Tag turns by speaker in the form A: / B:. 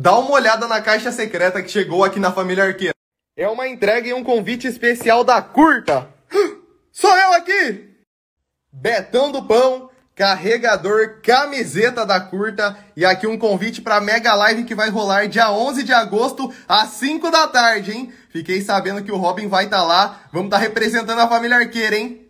A: Dá uma olhada na caixa secreta que chegou aqui na família Arqueira. É uma entrega e um convite especial da Curta. Sou eu aqui! Betão do Pão, carregador, camiseta da Curta e aqui um convite para mega live que vai rolar dia 11 de agosto às 5 da tarde, hein? Fiquei sabendo que o Robin vai estar tá lá. Vamos estar tá representando a família Arqueira, hein?